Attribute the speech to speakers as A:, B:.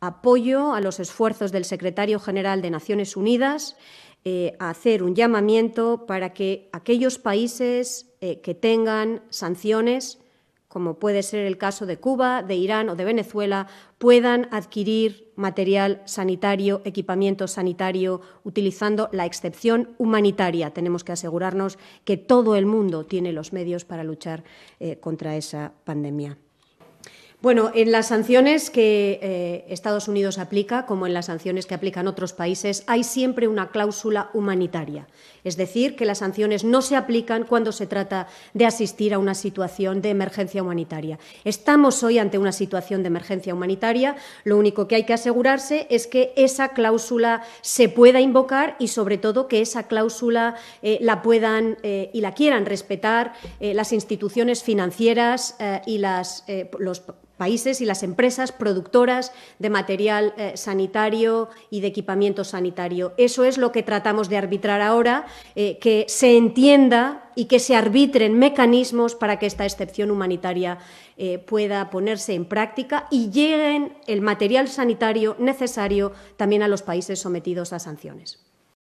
A: apoyo a los esfuerzos del secretario general de Naciones Unidas eh, a hacer un llamamiento para que aquellos países eh, que tengan sanciones, como puede ser el caso de Cuba, de Irán o de Venezuela, puedan adquirir material sanitario, equipamiento sanitario, utilizando la excepción humanitaria. Tenemos que asegurarnos que todo el mundo tiene los medios para luchar eh, contra esa pandemia. Bueno, en las sanciones que eh, Estados Unidos aplica, como en las sanciones que aplican otros países, hay siempre una cláusula humanitaria. Es decir, que las sanciones no se aplican cuando se trata de asistir a una situación de emergencia humanitaria. Estamos hoy ante una situación de emergencia humanitaria. Lo único que hay que asegurarse es que esa cláusula se pueda invocar y, sobre todo, que esa cláusula eh, la puedan eh, y la quieran respetar las instituciones financieras y las, los países y las empresas productoras de material eh, sanitario y de equipamiento sanitario. Eso es lo que tratamos de arbitrar ahora, eh, que se entienda y que se arbitren mecanismos para que esta excepción humanitaria eh, pueda ponerse en práctica y lleguen el material sanitario necesario también a los países sometidos a sanciones.